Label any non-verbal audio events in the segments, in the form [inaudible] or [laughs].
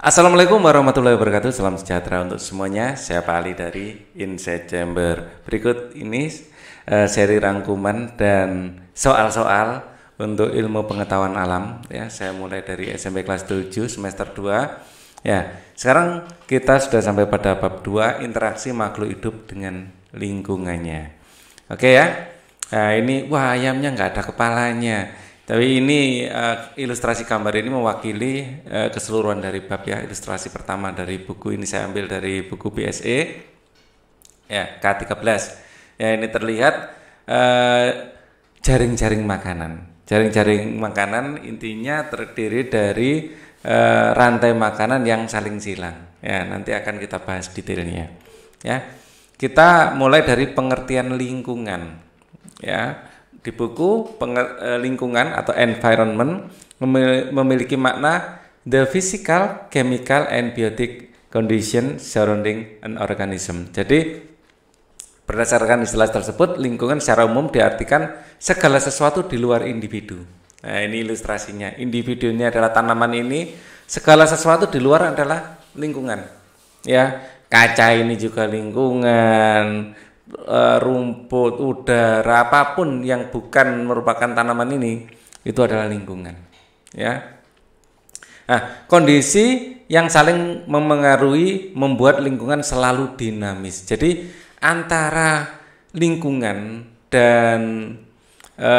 Assalamualaikum warahmatullahi wabarakatuh. Salam sejahtera untuk semuanya. Saya Pak Ali dari Inside Chamber. Berikut ini eh, seri rangkuman dan soal-soal untuk ilmu pengetahuan alam ya. Saya mulai dari SMP kelas 7 semester 2. Ya, sekarang kita sudah sampai pada bab 2 interaksi makhluk hidup dengan lingkungannya. Oke ya. Nah, ini wah ayamnya nggak ada kepalanya tapi ini uh, ilustrasi gambar ini mewakili uh, keseluruhan dari bab ya. Ilustrasi pertama dari buku ini saya ambil dari buku PSE ya K13. Ya ini terlihat jaring eh, jaring-jaring makanan. Jaring-jaring makanan intinya terdiri dari uh, rantai makanan yang saling silang. Ya, nanti akan kita bahas detailnya. Ya. Kita mulai dari pengertian lingkungan. Ya di buku eh, lingkungan atau environment memiliki makna the physical, chemical and biotic condition surrounding an organism. Jadi berdasarkan istilah tersebut lingkungan secara umum diartikan segala sesuatu di luar individu. Nah, ini ilustrasinya. Individunya adalah tanaman ini, segala sesuatu di luar adalah lingkungan. Ya, kaca ini juga lingkungan, Eh, rumput, udara, apapun yang bukan merupakan tanaman ini itu adalah lingkungan. Ya. Nah, kondisi yang saling memengaruhi membuat lingkungan selalu dinamis. Jadi antara lingkungan dan e,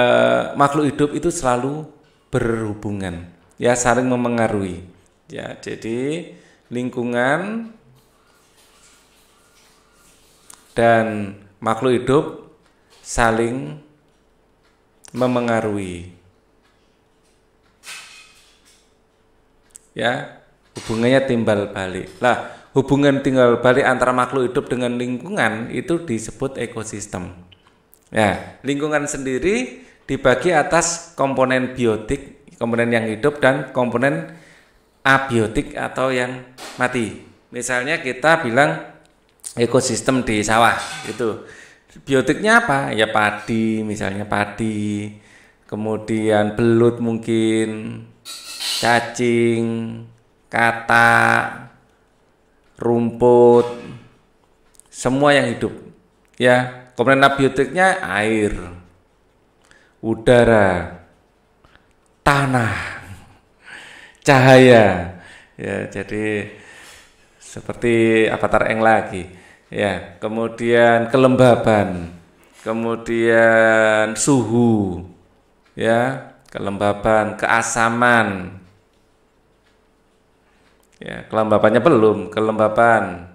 makhluk hidup itu selalu berhubungan, ya saling memengaruhi. Ya, jadi lingkungan dan makhluk hidup saling memengaruhi. Ya, hubungannya timbal balik. Lah, hubungan timbal balik antara makhluk hidup dengan lingkungan itu disebut ekosistem. Ya, lingkungan sendiri dibagi atas komponen biotik, komponen yang hidup dan komponen abiotik atau yang mati. Misalnya kita bilang ekosistem di sawah itu biotiknya apa ya padi misalnya padi kemudian belut mungkin cacing kata rumput semua yang hidup ya komponen biotiknya air udara tanah cahaya ya jadi seperti avatar eng lagi ya kemudian kelembaban kemudian suhu ya kelembaban keasaman ya kelembapannya belum kelembapan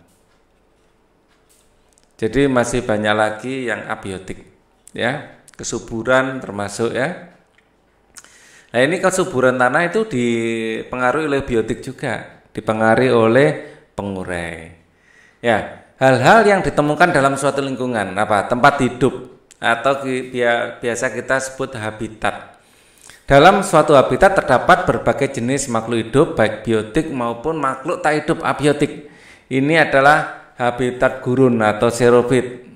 jadi masih banyak lagi yang abiotik ya kesuburan termasuk ya nah ini kesuburan tanah itu dipengaruhi oleh biotik juga dipengaruhi oleh pengurai ya hal-hal yang ditemukan dalam suatu lingkungan apa tempat hidup atau biasa kita sebut habitat. Dalam suatu habitat terdapat berbagai jenis makhluk hidup baik biotik maupun makhluk tak hidup abiotik. Ini adalah habitat gurun atau xerofit.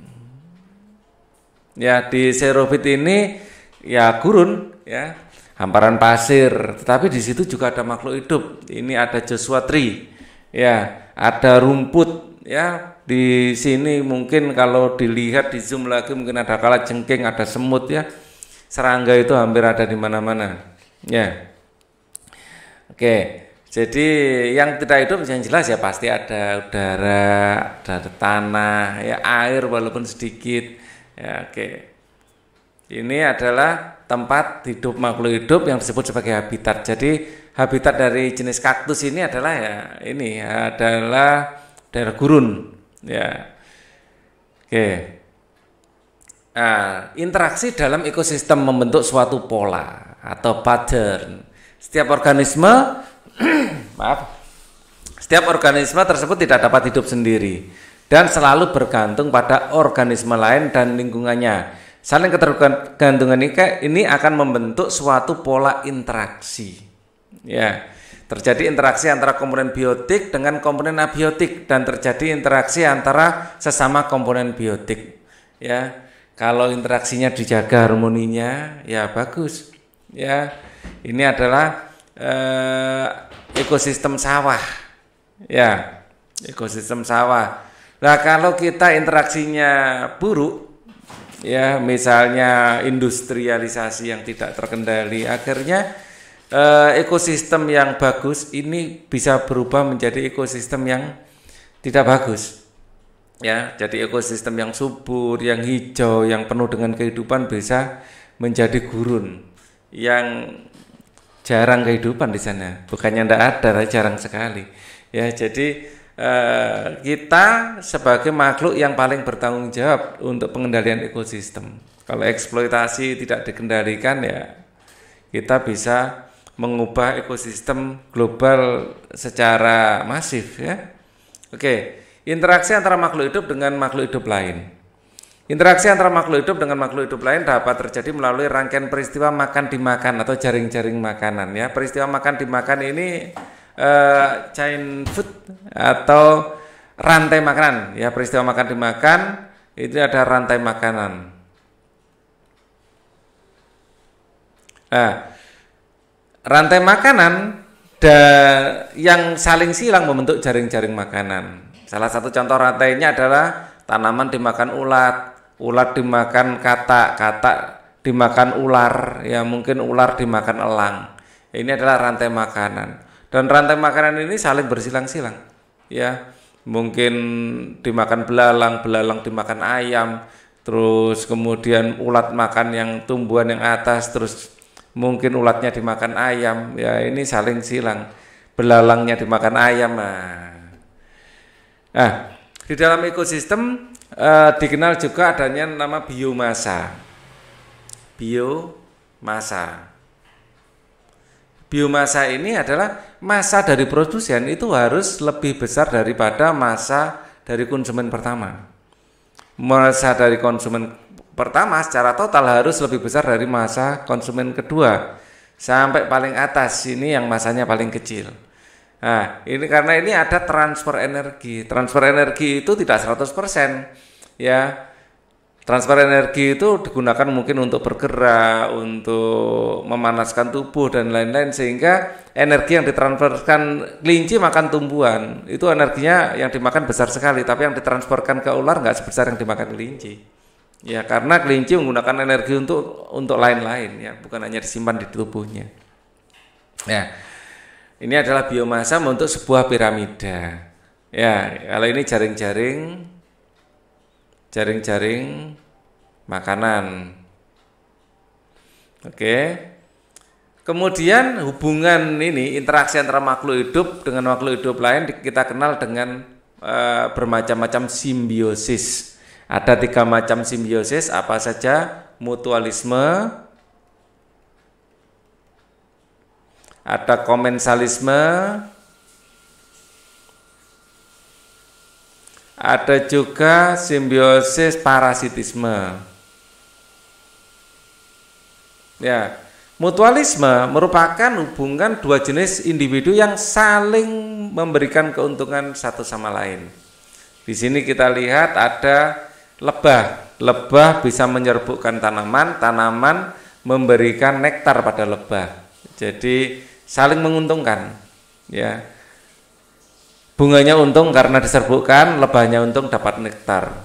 Ya, di xerofit ini ya gurun ya, hamparan pasir, tetapi di situ juga ada makhluk hidup. Ini ada Joshua tree. Ya, ada rumput ya di sini mungkin kalau dilihat di zoom lagi mungkin ada kala jengking ada semut ya serangga itu hampir ada di mana-mana ya oke jadi yang tidak hidup yang jelas ya pasti ada udara ada tanah ya air walaupun sedikit ya oke ini adalah tempat hidup makhluk hidup yang disebut sebagai habitat jadi habitat dari jenis kaktus ini adalah ya ini adalah daerah gurun Ya. Oke. Nah, interaksi dalam ekosistem membentuk suatu pola atau pattern. Setiap organisme [clears throat] maaf. Setiap organisme tersebut tidak dapat hidup sendiri dan selalu bergantung pada organisme lain dan lingkungannya. Saling ketergantungan ini akan membentuk suatu pola interaksi. Ya. Terjadi interaksi antara komponen biotik dengan komponen abiotik dan terjadi interaksi antara sesama komponen biotik. Ya, kalau interaksinya dijaga harmoninya, ya bagus. Ya, ini adalah eh, ekosistem sawah. Ya, ekosistem sawah. Nah, kalau kita interaksinya buruk, ya misalnya industrialisasi yang tidak terkendali, akhirnya Eh, ekosistem yang bagus ini bisa berubah menjadi ekosistem yang tidak bagus. Ya, jadi ekosistem yang subur, yang hijau, yang penuh dengan kehidupan bisa menjadi gurun yang jarang kehidupan di sana. Bukannya tidak ada, jarang sekali. Ya, jadi eh, kita sebagai makhluk yang paling bertanggung jawab untuk pengendalian ekosistem. Kalau eksploitasi tidak dikendalikan ya kita bisa mengubah ekosistem global secara masif ya. Oke, interaksi antara makhluk hidup dengan makhluk hidup lain. Interaksi antara makhluk hidup dengan makhluk hidup lain dapat terjadi melalui rangkaian peristiwa makan dimakan atau jaring-jaring makanan ya. Peristiwa makan dimakan ini uh, eh, chain food atau rantai makanan ya. Peristiwa makan dimakan itu ada rantai makanan. Nah, rantai makanan dan yang saling silang membentuk jaring-jaring makanan. Salah satu contoh rantainya adalah tanaman dimakan ulat, ulat dimakan katak, katak dimakan ular, ya mungkin ular dimakan elang. Ini adalah rantai makanan. Dan rantai makanan ini saling bersilang-silang. Ya, mungkin dimakan belalang, belalang dimakan ayam, terus kemudian ulat makan yang tumbuhan yang atas, terus mungkin ulatnya dimakan ayam ya ini saling silang belalangnya dimakan ayam ah. nah, di dalam ekosistem eh, dikenal juga adanya nama biomasa biomasa biomasa ini adalah masa dari produsen itu harus lebih besar daripada masa dari konsumen pertama masa dari konsumen Pertama, secara total harus lebih besar dari masa konsumen kedua sampai paling atas ini yang masanya paling kecil. Nah, ini karena ini ada transfer energi. Transfer energi itu tidak 100%. Ya. Transfer energi itu digunakan mungkin untuk bergerak, untuk memanaskan tubuh dan lain-lain sehingga energi yang ditransferkan kelinci makan tumbuhan itu energinya yang dimakan besar sekali, tapi yang ditransferkan ke ular nggak sebesar yang dimakan kelinci. Ya, karena kelinci menggunakan energi untuk untuk lain-lain ya, bukan hanya disimpan di tubuhnya. Ya. Ini adalah biomasa untuk sebuah piramida. Ya, kalau ini jaring-jaring jaring-jaring makanan. Oke. Kemudian hubungan ini interaksi antara makhluk hidup dengan makhluk hidup lain kita kenal dengan e, bermacam-macam simbiosis. Ada tiga macam simbiosis apa saja? Mutualisme, ada komensalisme, ada juga simbiosis parasitisme. Ya, mutualisme merupakan hubungan dua jenis individu yang saling memberikan keuntungan satu sama lain. Di sini kita lihat ada lebah. Lebah bisa menyerbukkan tanaman, tanaman memberikan nektar pada lebah. Jadi saling menguntungkan. Ya. Bunganya untung karena diserbukkan, lebahnya untung dapat nektar.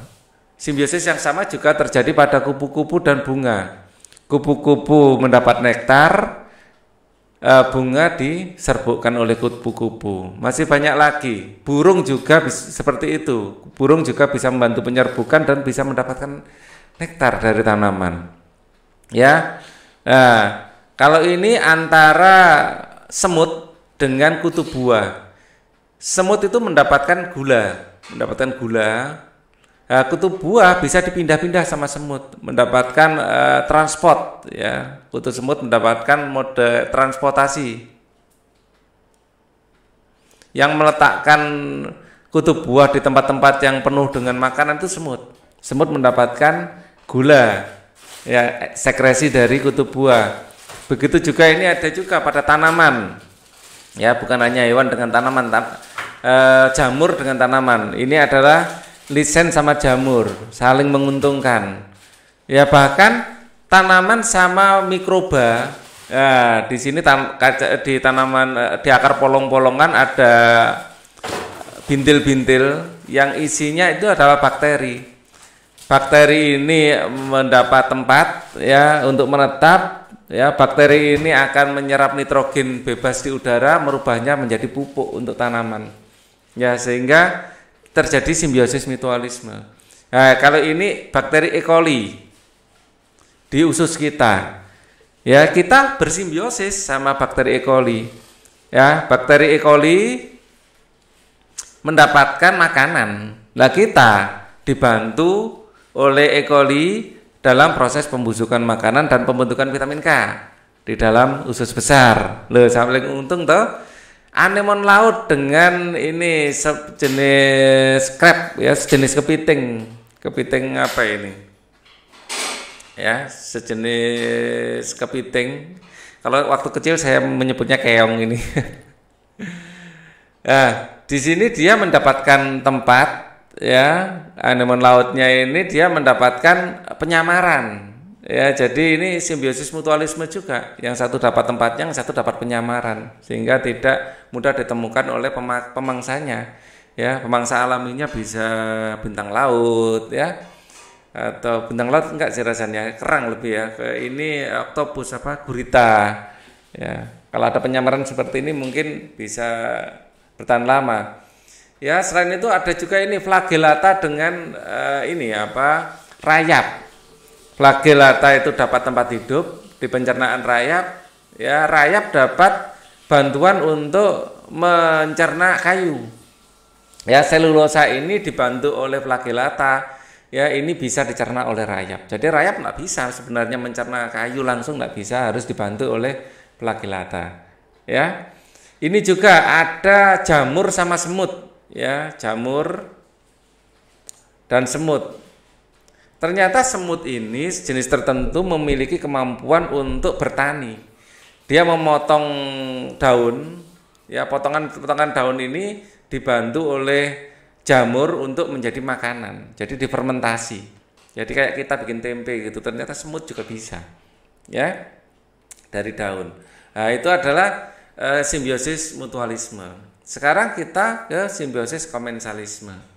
Simbiosis yang sama juga terjadi pada kupu-kupu dan bunga. Kupu-kupu mendapat nektar, uh, bunga diserbukkan oleh kupu-kupu. Masih banyak lagi. Burung juga seperti itu. Burung juga bisa membantu penyerbukan dan bisa mendapatkan nektar dari tanaman. Ya. Nah, kalau ini antara semut dengan kutu buah. Semut itu mendapatkan gula, mendapatkan gula Kutu kutub buah bisa dipindah-pindah sama semut mendapatkan uh, transport ya kutub semut mendapatkan mode transportasi yang meletakkan kutub buah di tempat-tempat yang penuh dengan makanan itu semut semut mendapatkan gula ya sekresi dari kutub buah begitu juga ini ada juga pada tanaman ya bukan hanya hewan dengan tanaman tan uh, jamur dengan tanaman ini adalah Lisen sama jamur saling menguntungkan. Ya bahkan tanaman sama mikroba. Ya, di sini tan kaca, di tanaman eh, di akar polong-polongan ada bintil-bintil yang isinya itu adalah bakteri. Bakteri ini mendapat tempat ya untuk menetap ya bakteri ini akan menyerap nitrogen bebas di udara merubahnya menjadi pupuk untuk tanaman ya sehingga terjadi simbiosis mutualisme. Nah, kalau ini bakteri E. coli di usus kita, ya kita bersimbiosis sama bakteri E. coli. Ya, bakteri E. coli mendapatkan makanan. Nah, kita dibantu oleh E. coli dalam proses pembusukan makanan dan pembentukan vitamin K di dalam usus besar. Loh, sampai untung toh anemon laut dengan ini sejenis crab ya sejenis kepiting kepiting apa ini ya sejenis kepiting kalau waktu kecil saya menyebutnya keong ini [laughs] nah di sini dia mendapatkan tempat ya anemon lautnya ini dia mendapatkan penyamaran Ya, jadi ini simbiosis mutualisme juga. Yang satu dapat tempatnya, yang satu dapat penyamaran sehingga tidak mudah ditemukan oleh pemangsanya. Ya, pemangsa alaminya bisa bintang laut ya. Atau bintang laut enggak sih rasanya, kerang lebih ya. Ini octopus apa gurita. Ya, kalau ada penyamaran seperti ini mungkin bisa bertahan lama. Ya, selain itu ada juga ini flagellata dengan uh, ini apa? rayap Flagelata itu dapat tempat hidup di pencernaan rayap. Ya, rayap dapat bantuan untuk mencerna kayu. Ya, selulosa ini dibantu oleh flagelata. Ya, ini bisa dicerna oleh rayap. Jadi rayap nggak bisa sebenarnya mencerna kayu langsung nggak bisa, harus dibantu oleh flagelata. Ya. Ini juga ada jamur sama semut, ya, jamur dan semut. Ternyata semut ini jenis tertentu memiliki kemampuan untuk bertani. Dia memotong daun, ya potongan-potongan daun ini dibantu oleh jamur untuk menjadi makanan. Jadi difermentasi. Jadi kayak kita bikin tempe gitu, ternyata semut juga bisa. Ya. Dari daun. Nah, itu adalah e, simbiosis mutualisme. Sekarang kita ke simbiosis komensalisme.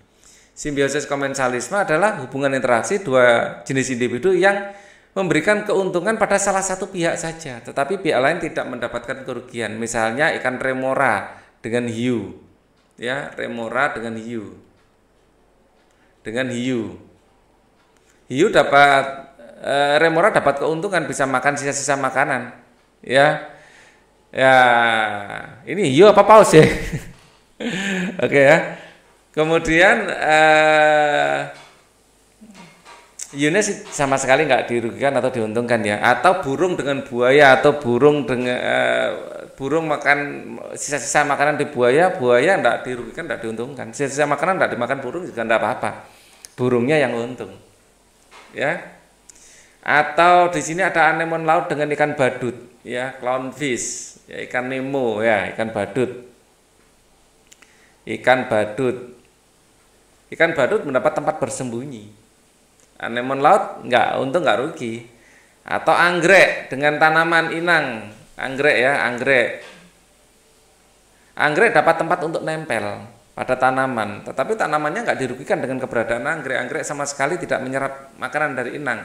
Simbiosis komensalisme adalah hubungan interaksi dua jenis individu yang memberikan keuntungan pada salah satu pihak saja, tetapi pihak lain tidak mendapatkan kerugian. Misalnya ikan remora dengan hiu. Ya, remora dengan hiu. Dengan hiu. Hiu dapat e, remora dapat keuntungan bisa makan sisa-sisa makanan. Ya. Ya, ini hiu apa paus ya? [laughs] Oke okay, ya. Kemudian uh, Yunus sama sekali nggak dirugikan atau diuntungkan ya. Atau burung dengan buaya atau burung dengan uh, burung makan sisa-sisa makanan di buaya, buaya nggak dirugikan, nggak diuntungkan. Sisa-sisa makanan nggak dimakan burung juga nggak apa-apa. Burungnya yang untung, ya. Atau di sini ada anemon laut dengan ikan badut, ya clownfish, ya, ikan nemo, ya ikan badut, ikan badut Ikan badut mendapat tempat bersembunyi. Anemon laut nggak untung nggak rugi. Atau anggrek dengan tanaman inang, anggrek ya, anggrek. Anggrek dapat tempat untuk nempel pada tanaman, tetapi tanamannya nggak dirugikan dengan keberadaan anggrek. Anggrek sama sekali tidak menyerap makanan dari inang.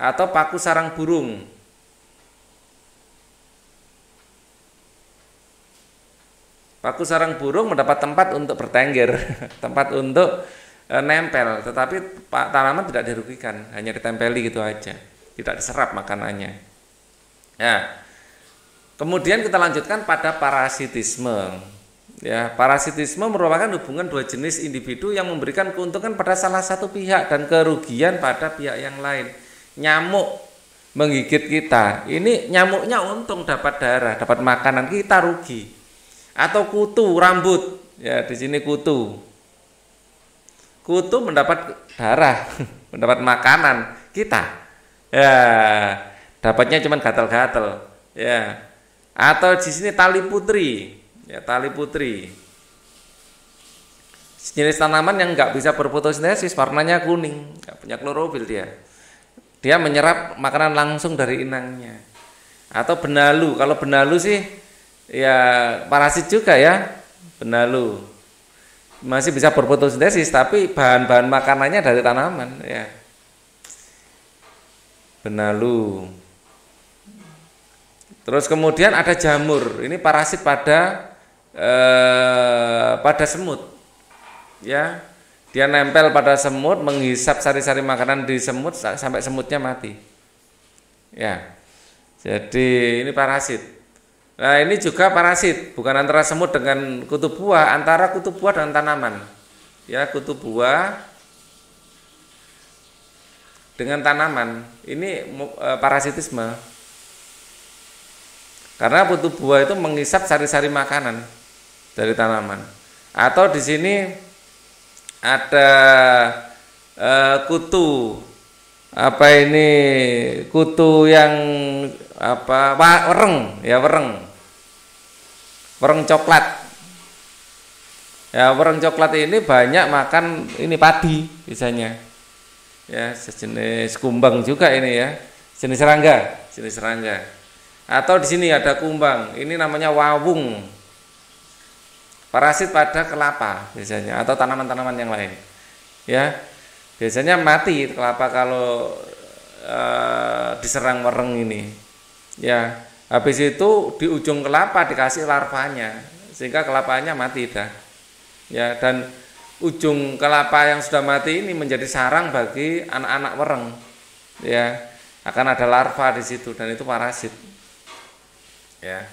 Atau paku sarang burung, Paku sarang burung mendapat tempat untuk bertengger, [laughs] tempat untuk e, nempel, tetapi tanaman tidak dirugikan, hanya ditempeli gitu aja, tidak diserap makanannya. Nah, kemudian kita lanjutkan pada parasitisme. Ya, parasitisme merupakan hubungan dua jenis individu yang memberikan keuntungan pada salah satu pihak dan kerugian pada pihak yang lain. Nyamuk menggigit kita, ini nyamuknya untung dapat darah, dapat makanan, kita rugi atau kutu rambut. Ya, di sini kutu. Kutu mendapat darah, [laughs] mendapat makanan kita. Ya, dapatnya cuma gatel-gatel Ya. Atau di sini tali putri. Ya, tali putri. Jenis tanaman yang nggak bisa berfotosintesis, warnanya kuning, nggak punya klorofil dia. Dia menyerap makanan langsung dari inangnya. Atau benalu, kalau benalu sih ya parasit juga ya benalu masih bisa berfotosintesis tapi bahan-bahan makanannya dari tanaman ya benalu terus kemudian ada jamur ini parasit pada eh, pada semut ya dia nempel pada semut menghisap sari-sari makanan di semut sampai semutnya mati ya jadi ini parasit Nah ini juga parasit, bukan antara semut dengan kutu buah, antara kutu buah dengan tanaman. Ya kutu buah dengan tanaman ini eh, parasitisme. Karena kutu buah itu mengisap sari-sari makanan dari tanaman. Atau di sini ada e, kutu apa ini kutu yang apa wereng ya wereng wereng coklat ya wereng coklat ini banyak makan ini padi biasanya ya sejenis kumbang juga ini ya jenis serangga jenis serangga atau di sini ada kumbang ini namanya wawung parasit pada kelapa biasanya atau tanaman-tanaman yang lain ya biasanya mati kelapa kalau uh, diserang mereng ini ya Habis itu di ujung kelapa dikasih larvanya sehingga kelapanya mati dah. Ya dan ujung kelapa yang sudah mati ini menjadi sarang bagi anak-anak wereng. Ya. Akan ada larva di situ dan itu parasit. Ya.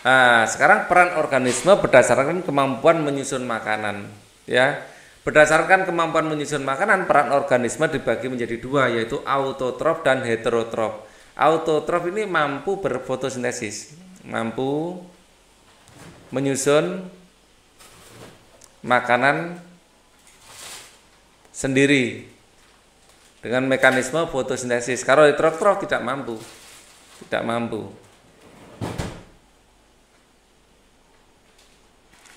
Nah, sekarang peran organisme berdasarkan kemampuan menyusun makanan, ya. Berdasarkan kemampuan menyusun makanan, peran organisme dibagi menjadi dua yaitu autotrof dan heterotrof autotrof ini mampu berfotosintesis, mampu menyusun makanan sendiri dengan mekanisme fotosintesis. Kalau heterotrof tidak mampu, tidak mampu.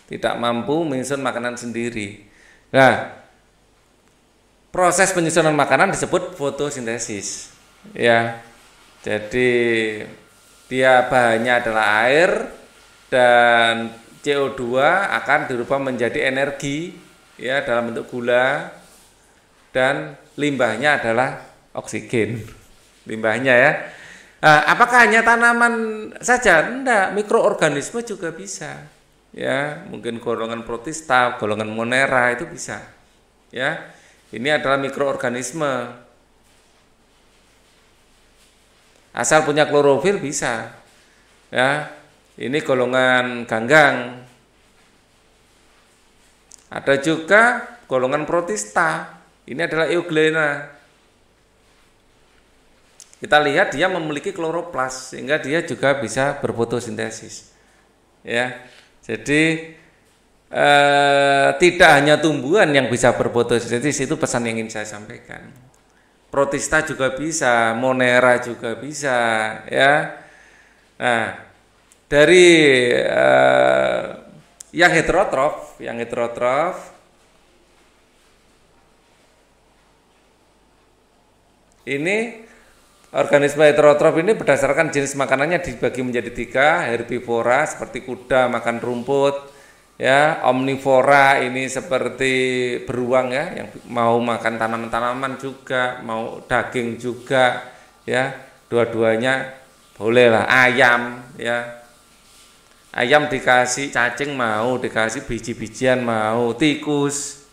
Tidak mampu menyusun makanan sendiri. Nah, proses penyusunan makanan disebut fotosintesis. Ya, jadi dia bahannya adalah air dan CO2 akan dirubah menjadi energi ya dalam bentuk gula dan limbahnya adalah oksigen. Limbahnya ya. Nah, apakah hanya tanaman saja? enggak mikroorganisme juga bisa. Ya, mungkin golongan protista, golongan monera itu bisa. Ya. Ini adalah mikroorganisme Asal punya klorofil bisa. Ya. Ini golongan ganggang. Ada juga golongan protista. Ini adalah euglena. Kita lihat dia memiliki kloroplas sehingga dia juga bisa berfotosintesis. Ya. Jadi eh, tidak hanya tumbuhan yang bisa berfotosintesis itu pesan yang ingin saya sampaikan. Protista juga bisa, Monera juga bisa, ya. Nah, dari uh, yang heterotrof, yang heterotrof ini organisme heterotrof ini berdasarkan jenis makanannya dibagi menjadi tiga, herbivora seperti kuda makan rumput, ya omnivora ini seperti beruang ya yang mau makan tanaman-tanaman juga mau daging juga ya dua-duanya bolehlah ayam ya ayam dikasih cacing mau dikasih biji-bijian mau tikus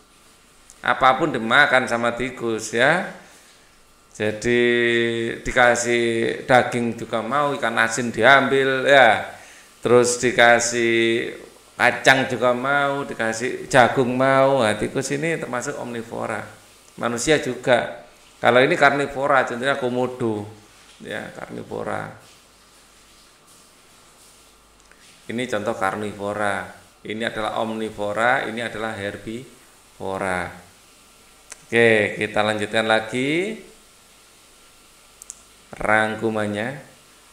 apapun dimakan sama tikus ya jadi dikasih daging juga mau ikan asin diambil ya terus dikasih kacang juga mau dikasih jagung mau nah, tikus ini termasuk omnivora manusia juga kalau ini karnivora contohnya komodo ya karnivora ini contoh karnivora ini adalah omnivora ini adalah herbivora oke kita lanjutkan lagi rangkumannya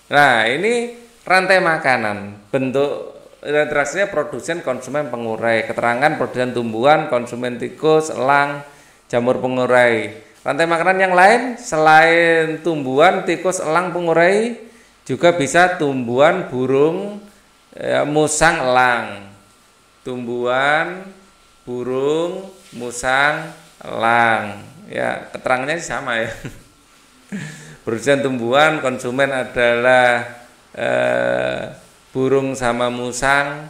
nah ini rantai makanan bentuk interaksinya produsen, konsumen, pengurai. Keterangan produsen tumbuhan, konsumen tikus, elang, jamur pengurai. Rantai makanan yang lain selain tumbuhan, tikus, elang, pengurai juga bisa tumbuhan burung ya, musang elang. Tumbuhan burung musang elang. Ya, keterangannya sama ya. [laughs] Produsen tumbuhan, konsumen adalah eh, burung sama musang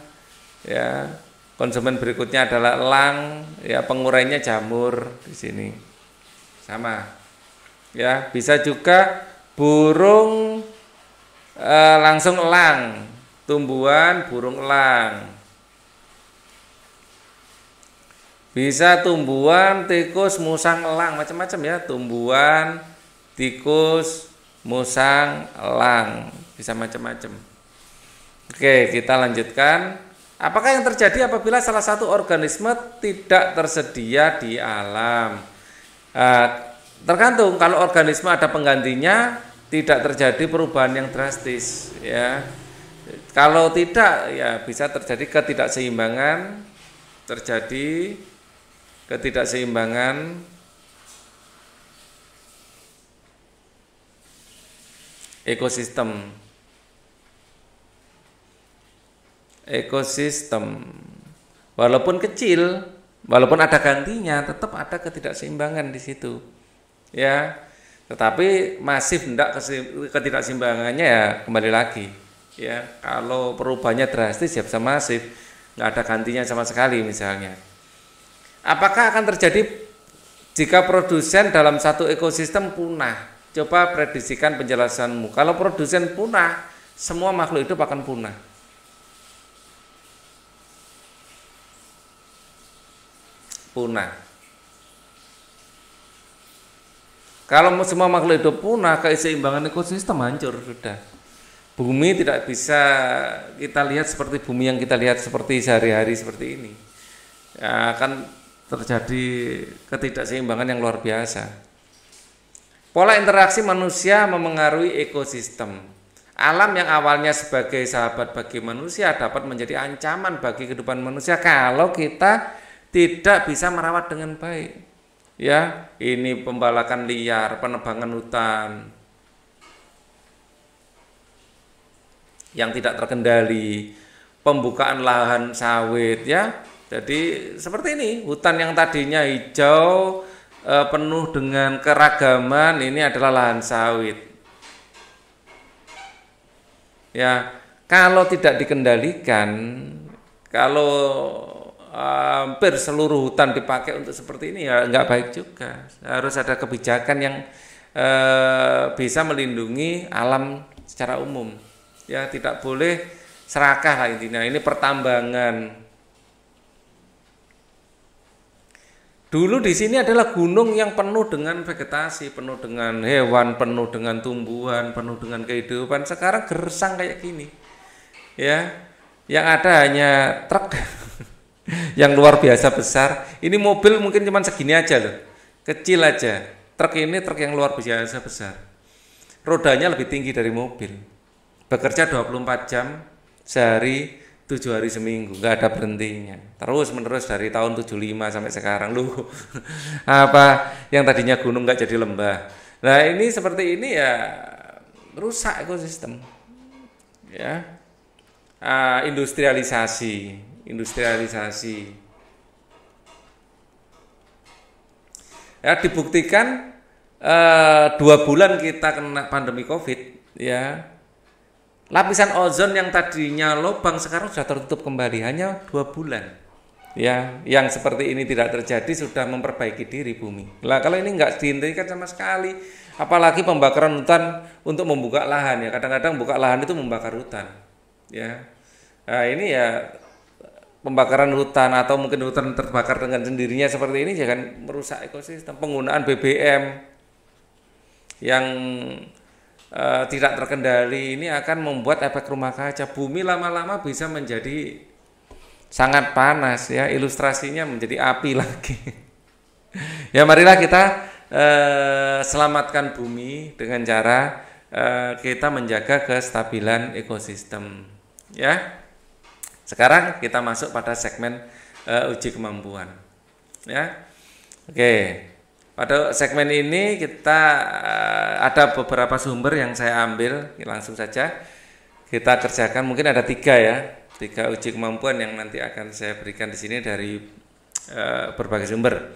ya konsumen berikutnya adalah elang ya pengurainya jamur di sini sama ya bisa juga burung e, langsung elang tumbuhan burung elang bisa tumbuhan tikus musang elang macam-macam ya tumbuhan tikus musang elang bisa macam-macam Oke, kita lanjutkan. Apakah yang terjadi apabila salah satu organisme tidak tersedia di alam? Eh, tergantung kalau organisme ada penggantinya tidak terjadi perubahan yang drastis ya. Kalau tidak ya bisa terjadi ketidakseimbangan, terjadi ketidakseimbangan ekosistem ekosistem. Walaupun kecil, walaupun ada gantinya, tetap ada ketidakseimbangan di situ. Ya, tetapi masif tidak ketidakseimbangannya ya kembali lagi. Ya, kalau perubahannya drastis ya bisa masif, nggak ada gantinya sama sekali misalnya. Apakah akan terjadi jika produsen dalam satu ekosistem punah? Coba prediksikan penjelasanmu. Kalau produsen punah, semua makhluk hidup akan punah punah. Kalau semua makhluk hidup punah, keseimbangan ekosistem hancur sudah. Bumi tidak bisa kita lihat seperti bumi yang kita lihat seperti sehari-hari seperti ini. Ya, akan terjadi ketidakseimbangan yang luar biasa. Pola interaksi manusia memengaruhi ekosistem. Alam yang awalnya sebagai sahabat bagi manusia dapat menjadi ancaman bagi kehidupan manusia kalau kita tidak bisa merawat dengan baik. Ya, ini pembalakan liar, penebangan hutan yang tidak terkendali, pembukaan lahan sawit ya. Jadi seperti ini, hutan yang tadinya hijau eh, penuh dengan keragaman ini adalah lahan sawit. Ya, kalau tidak dikendalikan, kalau hampir seluruh hutan dipakai untuk seperti ini ya nggak baik juga. Harus ada kebijakan yang eh, bisa melindungi alam secara umum. Ya tidak boleh serakah lah intinya. Nah, ini pertambangan. Dulu di sini adalah gunung yang penuh dengan vegetasi, penuh dengan hewan, penuh dengan tumbuhan, penuh dengan kehidupan. Sekarang gersang kayak gini. Ya. Yang ada hanya truk [laughs] yang luar biasa besar. Ini mobil mungkin cuma segini aja loh, kecil aja. Truk ini truk yang luar biasa besar. Rodanya lebih tinggi dari mobil. Bekerja 24 jam sehari, 7 hari seminggu, nggak ada berhentinya. Terus menerus dari tahun 75 sampai sekarang loh. [laughs] apa yang tadinya gunung nggak jadi lembah. Nah ini seperti ini ya rusak ekosistem. Ya, uh, industrialisasi industrialisasi. Ya, dibuktikan eh, dua bulan kita kena pandemi COVID, ya lapisan ozon yang tadinya lubang sekarang sudah tertutup kembali hanya dua bulan. Ya, yang seperti ini tidak terjadi sudah memperbaiki diri bumi. Lah kalau ini nggak dihentikan sama sekali, apalagi pembakaran hutan untuk membuka lahan ya. Kadang-kadang buka lahan itu membakar hutan. Ya, nah, ini ya pembakaran hutan atau mungkin hutan terbakar dengan sendirinya seperti ini jangan merusak ekosistem penggunaan BBM yang e, tidak terkendali ini akan membuat efek rumah kaca bumi lama-lama bisa menjadi sangat panas ya ilustrasinya menjadi api [laughs] lagi ya marilah kita e, selamatkan bumi dengan cara e, kita menjaga kestabilan ekosistem ya sekarang kita masuk pada segmen uh, uji kemampuan. Ya. Oke. Okay. Pada segmen ini kita uh, ada beberapa sumber yang saya ambil langsung saja kita kerjakan mungkin ada tiga ya tiga uji kemampuan yang nanti akan saya berikan di sini dari uh, berbagai sumber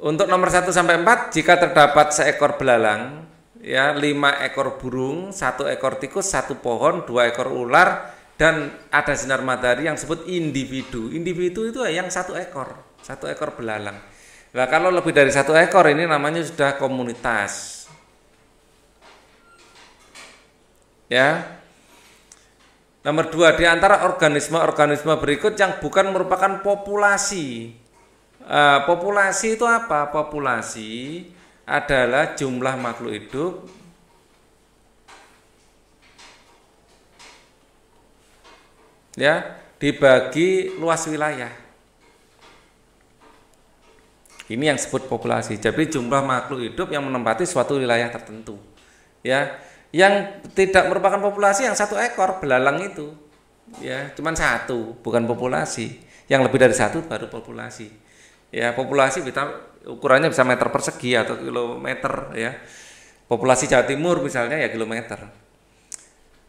untuk nomor 1 sampai 4 jika terdapat seekor belalang ya lima ekor burung satu ekor tikus satu pohon dua ekor ular dan ada sinar matahari yang disebut individu. Individu itu yang satu ekor, satu ekor belalang. Nah, kalau lebih dari satu ekor ini namanya sudah komunitas. Ya. Nomor dua, di antara organisme-organisme berikut yang bukan merupakan populasi. Uh, populasi itu apa? Populasi adalah jumlah makhluk hidup ya dibagi luas wilayah. Ini yang disebut populasi. Jadi jumlah makhluk hidup yang menempati suatu wilayah tertentu. Ya, yang tidak merupakan populasi yang satu ekor belalang itu. Ya, cuma satu, bukan populasi. Yang lebih dari satu baru populasi. Ya, populasi kita ukurannya bisa meter persegi atau kilometer ya. Populasi Jawa Timur misalnya ya kilometer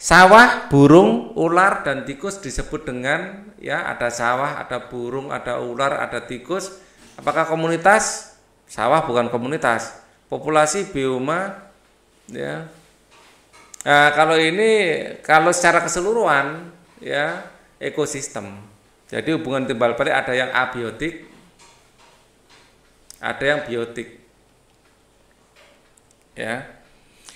Sawah, burung, ular dan tikus disebut dengan ya ada sawah, ada burung, ada ular, ada tikus. Apakah komunitas? Sawah bukan komunitas. Populasi bioma ya. Nah, kalau ini kalau secara keseluruhan ya ekosistem. Jadi hubungan timbal balik ada yang abiotik, ada yang biotik. Ya.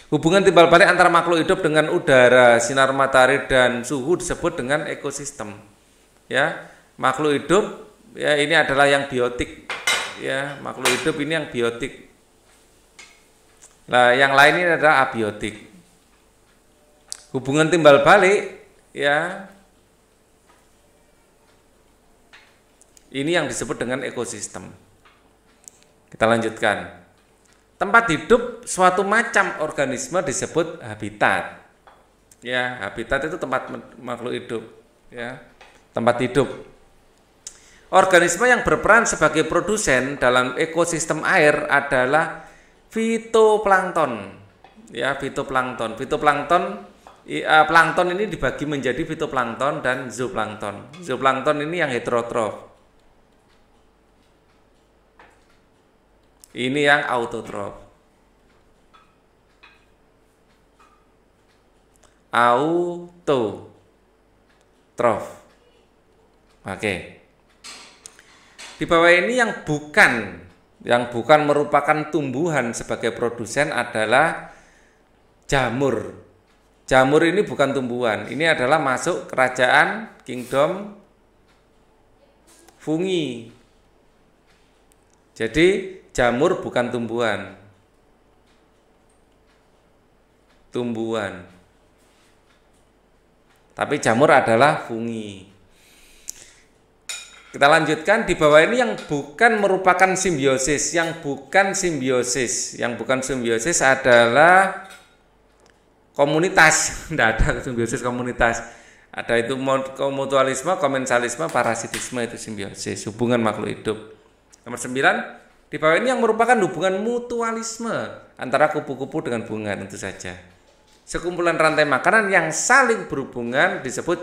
Hubungan timbal balik antara makhluk hidup dengan udara, sinar matahari dan suhu disebut dengan ekosistem. Ya, makhluk hidup ya ini adalah yang biotik. Ya, makhluk hidup ini yang biotik. Nah, yang lain ini adalah abiotik. Hubungan timbal balik ya ini yang disebut dengan ekosistem. Kita lanjutkan. Tempat hidup suatu macam organisme disebut habitat. Ya, habitat itu tempat makhluk hidup, ya. Tempat hidup. Organisme yang berperan sebagai produsen dalam ekosistem air adalah fitoplankton. Ya, fitoplankton. Fitoplankton eh, plankton ini dibagi menjadi fitoplankton dan zooplankton. Zooplankton ini yang heterotrof Ini yang autotrop, Auto trof. Oke. Di bawah ini yang bukan yang bukan merupakan tumbuhan sebagai produsen adalah jamur. Jamur ini bukan tumbuhan, ini adalah masuk kerajaan kingdom fungi. Jadi Jamur bukan tumbuhan. Tumbuhan. Tapi jamur adalah fungi. Kita lanjutkan di bawah ini yang bukan merupakan simbiosis, yang bukan simbiosis, yang bukan simbiosis adalah komunitas. Tidak [laughs] ada simbiosis komunitas. Ada itu mutualisme, komensalisme, parasitisme itu simbiosis, hubungan makhluk hidup. Nomor 9 di bawah ini yang merupakan hubungan mutualisme antara kupu-kupu dengan bunga tentu saja. Sekumpulan rantai makanan yang saling berhubungan disebut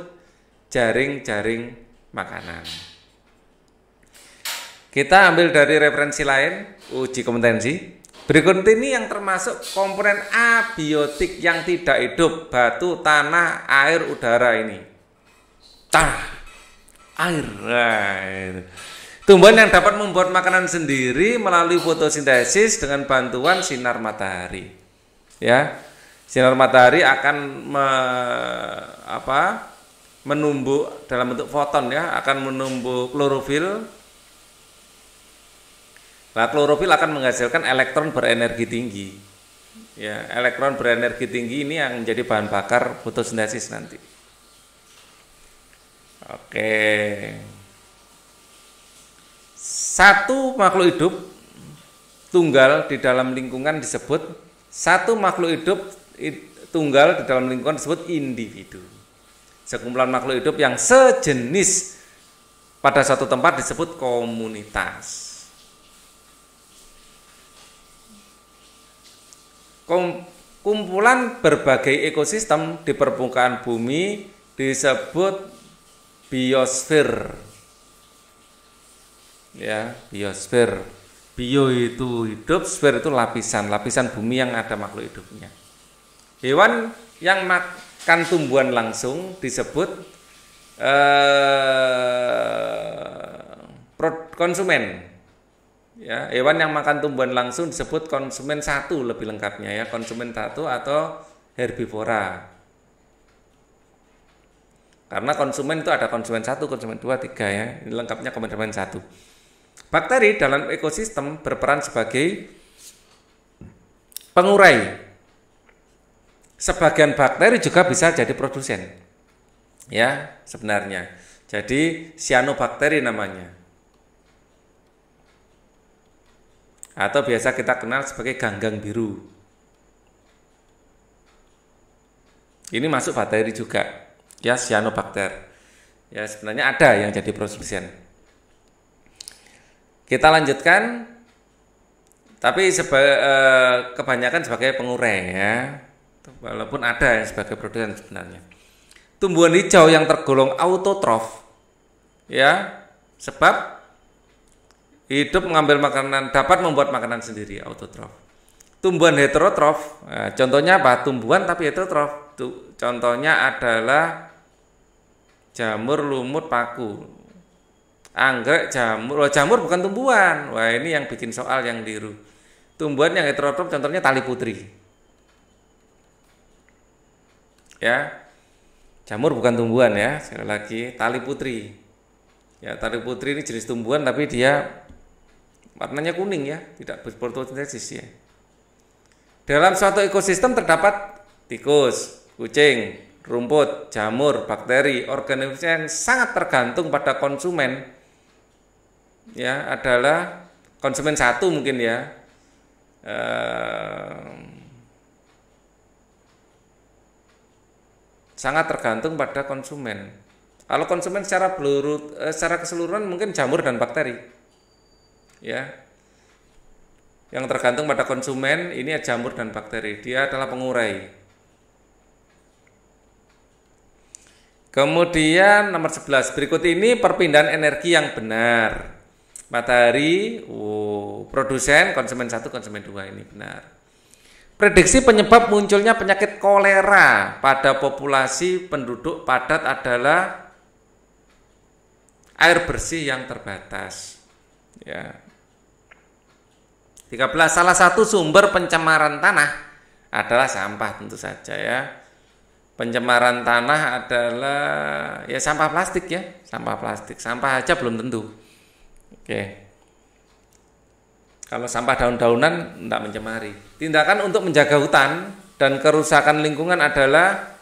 jaring-jaring makanan. Kita ambil dari referensi lain, uji kompetensi. Berikut ini yang termasuk komponen abiotik yang tidak hidup, batu, tanah, air, udara ini. Tanah, air, air. Tumbuhan yang dapat membuat makanan sendiri melalui fotosintesis dengan bantuan sinar matahari. Ya. Sinar matahari akan me, apa? menumbuk dalam bentuk foton ya, akan menumbuh klorofil. Nah, klorofil akan menghasilkan elektron berenergi tinggi. Ya, elektron berenergi tinggi ini yang menjadi bahan bakar fotosintesis nanti. Oke. Okay satu makhluk hidup tunggal di dalam lingkungan disebut satu makhluk hidup tunggal di dalam lingkungan disebut individu. Sekumpulan makhluk hidup yang sejenis pada satu tempat disebut komunitas. kumpulan berbagai ekosistem di permukaan bumi disebut biosfer ya biosfer iya, bio itu hidup sfer itu lapisan lapisan bumi yang ada makhluk hidupnya hewan yang makan tumbuhan langsung disebut eh, konsumen ya hewan yang makan tumbuhan langsung disebut konsumen satu lebih lengkapnya ya konsumen satu atau herbivora karena konsumen itu ada konsumen satu konsumen dua tiga ya ini lengkapnya konsumen satu Bakteri dalam ekosistem berperan sebagai pengurai. Sebagian bakteri juga bisa jadi produsen. Ya, sebenarnya. Jadi sianobakteri namanya. Atau biasa kita kenal sebagai ganggang biru. Ini masuk bakteri juga. Ya, sianobakter. Ya, sebenarnya ada yang jadi produsen. Kita lanjutkan tapi seba, e, kebanyakan sebagai pengurai ya. Walaupun ada yang sebagai produsen sebenarnya. Tumbuhan hijau yang tergolong autotrof ya sebab hidup mengambil makanan dapat membuat makanan sendiri autotrof. Tumbuhan heterotrof, e, contohnya apa? Tumbuhan tapi heterotrof. Tuh, contohnya adalah jamur lumut paku anggrek jamur Loh, jamur bukan tumbuhan wah ini yang bikin soal yang diru. tumbuhan yang heterotrop contohnya tali putri ya jamur bukan tumbuhan ya sekali lagi tali putri ya tali putri ini jenis tumbuhan tapi dia warnanya kuning ya tidak berfotosintesis ya dalam suatu ekosistem terdapat tikus kucing rumput jamur bakteri organisme yang sangat tergantung pada konsumen ya adalah konsumen satu mungkin ya eh, sangat tergantung pada konsumen. Kalau konsumen secara pelurut, eh, secara keseluruhan mungkin jamur dan bakteri, ya. Yang tergantung pada konsumen ini jamur dan bakteri. Dia adalah pengurai. Kemudian nomor 11, berikut ini perpindahan energi yang benar matahari, oh, produsen, konsumen satu, konsumen dua ini benar. Prediksi penyebab munculnya penyakit kolera pada populasi penduduk padat adalah air bersih yang terbatas. Ya. 13 salah satu sumber pencemaran tanah adalah sampah tentu saja ya. Pencemaran tanah adalah ya sampah plastik ya, sampah plastik. Sampah aja belum tentu Oke. Kalau sampah daun-daunan tidak mencemari. Tindakan untuk menjaga hutan dan kerusakan lingkungan adalah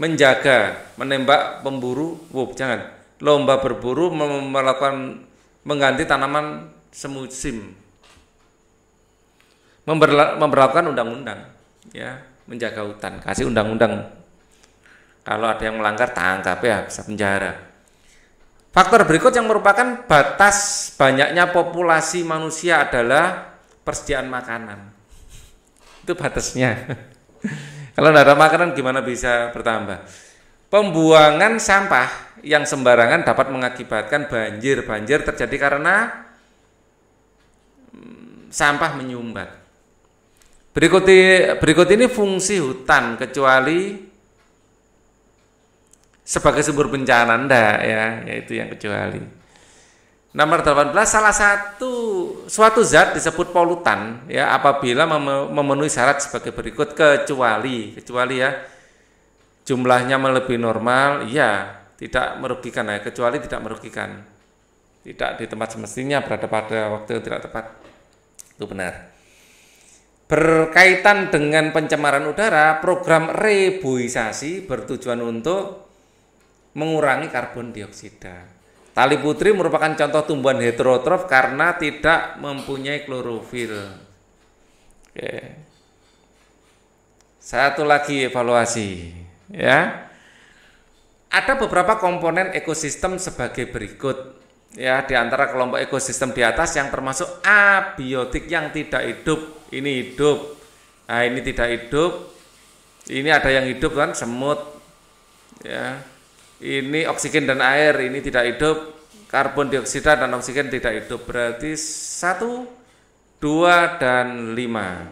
menjaga, menembak pemburu, wow, jangan. Lomba berburu melakukan mengganti tanaman semusim. Memberla, memperlakukan undang-undang ya, menjaga hutan. Kasih undang-undang. Kalau ada yang melanggar tangkap ya, bisa penjara. Faktor berikut yang merupakan batas banyaknya populasi manusia adalah persediaan makanan. Itu batasnya. [laughs] Kalau tidak ada makanan gimana bisa bertambah? Pembuangan sampah yang sembarangan dapat mengakibatkan banjir. Banjir terjadi karena mm, sampah menyumbat. Berikut, ini fungsi hutan kecuali sebagai sumber bencana Anda ya, yaitu yang kecuali. Nomor 18 salah satu suatu zat disebut polutan ya apabila memenuhi syarat sebagai berikut kecuali kecuali ya jumlahnya melebihi normal ya tidak merugikan ya kecuali tidak merugikan tidak di tempat semestinya berada pada waktu yang tidak tepat itu benar berkaitan dengan pencemaran udara program reboisasi bertujuan untuk mengurangi karbon dioksida. Tali putri merupakan contoh tumbuhan heterotrof karena tidak mempunyai klorofil. Oke. Satu lagi evaluasi, ya. Ada beberapa komponen ekosistem sebagai berikut. Ya, di antara kelompok ekosistem di atas yang termasuk abiotik yang tidak hidup, ini hidup. Nah, ini tidak hidup. Ini ada yang hidup kan semut. Ya ini oksigen dan air ini tidak hidup, karbon dioksida dan oksigen tidak hidup. Berarti satu, dua dan lima.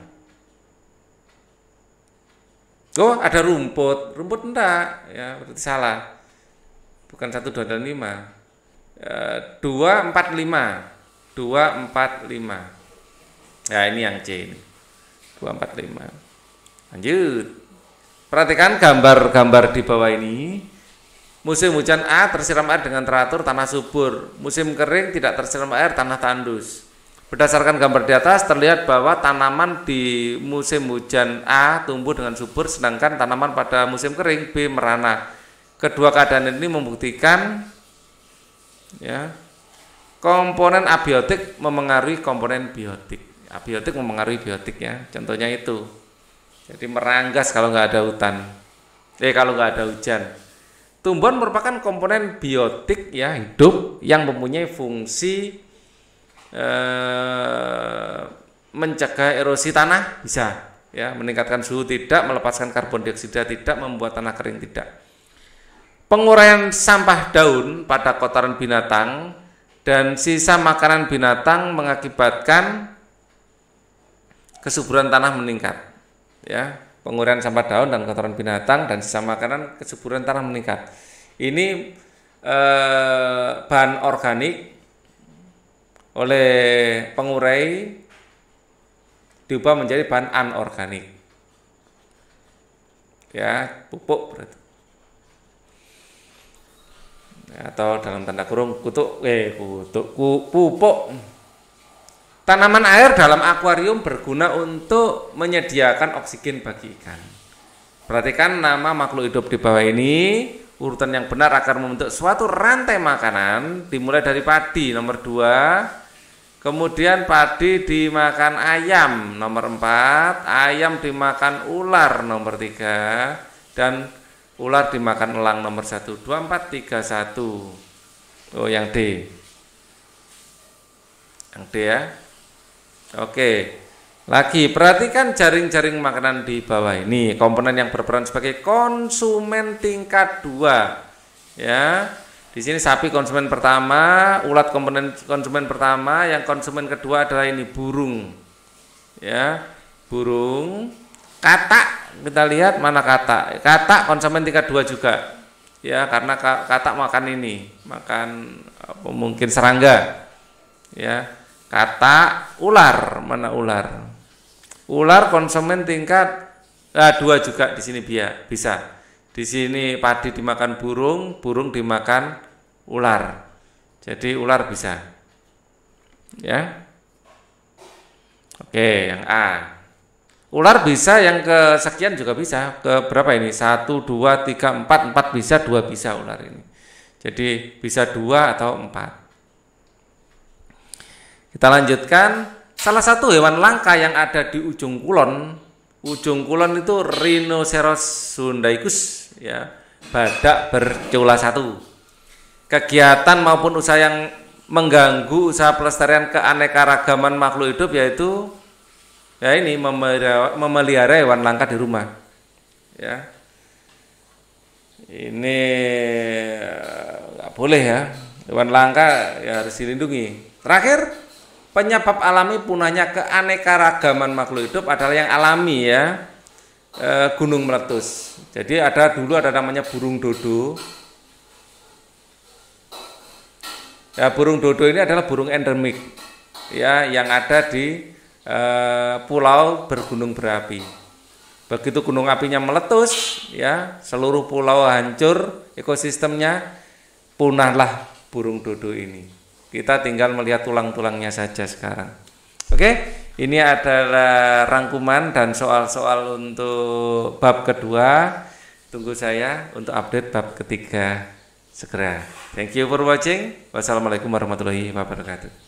Oh, ada rumput. Rumput enggak, ya berarti salah. Bukan satu, dua dan lima. Ya, dua, empat, lima. Dua, empat, lima. Ya ini yang C ini. Dua, empat, lima. Lanjut. Perhatikan gambar-gambar di bawah ini. Musim hujan A tersiram air dengan teratur tanah subur, musim kering tidak tersiram air tanah tandus. Berdasarkan gambar di atas terlihat bahwa tanaman di musim hujan A tumbuh dengan subur sedangkan tanaman pada musim kering B merana. Kedua keadaan ini membuktikan ya komponen abiotik memengaruhi komponen biotik. Abiotik memengaruhi biotik ya. Contohnya itu. Jadi meranggas kalau nggak ada hutan. Eh kalau nggak ada hujan. Tumbuhan merupakan komponen biotik ya hidup yang mempunyai fungsi eh, mencegah erosi tanah bisa ya meningkatkan suhu tidak melepaskan karbon dioksida tidak membuat tanah kering tidak penguraian sampah daun pada kotoran binatang dan sisa makanan binatang mengakibatkan kesuburan tanah meningkat ya pengurian sampah daun dan kotoran binatang dan sisa makanan kesuburan tanah meningkat. Ini eh, bahan organik oleh pengurai diubah menjadi bahan anorganik. Ya, pupuk berarti. Atau dalam tanda kurung kutuk eh kutuk ku, pupuk. Tanaman air dalam akuarium berguna untuk menyediakan oksigen bagi ikan. Perhatikan nama makhluk hidup di bawah ini, urutan yang benar akan membentuk suatu rantai makanan dimulai dari padi nomor 2, kemudian padi dimakan ayam nomor 4, ayam dimakan ular nomor 3 dan ular dimakan elang nomor 1 2 4 3 1. Oh yang D. Yang D ya. Oke. Lagi perhatikan jaring-jaring makanan di bawah ini komponen yang berperan sebagai konsumen tingkat dua ya di sini sapi konsumen pertama ulat komponen konsumen pertama yang konsumen kedua adalah ini burung ya burung kata kita lihat mana kata kata konsumen tingkat dua juga ya karena kata makan ini makan mungkin serangga ya Kata ular, mana ular? Ular konsumen tingkat eh, dua juga di sini bisa. Di sini padi dimakan burung, burung dimakan ular. Jadi ular bisa. Ya. Oke, yang A. Ular bisa yang kesekian juga bisa. Ke berapa ini? Satu, dua, tiga, empat, empat bisa, dua bisa ular ini. Jadi bisa dua atau empat. Kita lanjutkan salah satu hewan langka yang ada di ujung kulon. Ujung kulon itu Rhinoceros sundaicus ya, badak bercula satu. Kegiatan maupun usaha yang mengganggu usaha pelestarian keanekaragaman makhluk hidup yaitu ya ini memelihara, memelihara hewan langka di rumah. Ya. Ini eh, nggak boleh ya. Hewan langka ya harus dilindungi. Terakhir, Penyebab alami punahnya keanekaragaman makhluk hidup adalah yang alami ya. E, gunung meletus. Jadi ada dulu ada namanya burung dodo. Ya, burung dodo ini adalah burung endemik ya yang ada di e, pulau bergunung berapi. Begitu gunung apinya meletus, ya seluruh pulau hancur ekosistemnya, punahlah burung dodo ini. Kita tinggal melihat tulang-tulangnya saja sekarang. Oke, ini adalah rangkuman dan soal-soal untuk bab kedua. Tunggu saya untuk update bab ketiga segera. Thank you for watching. Wassalamualaikum warahmatullahi wabarakatuh.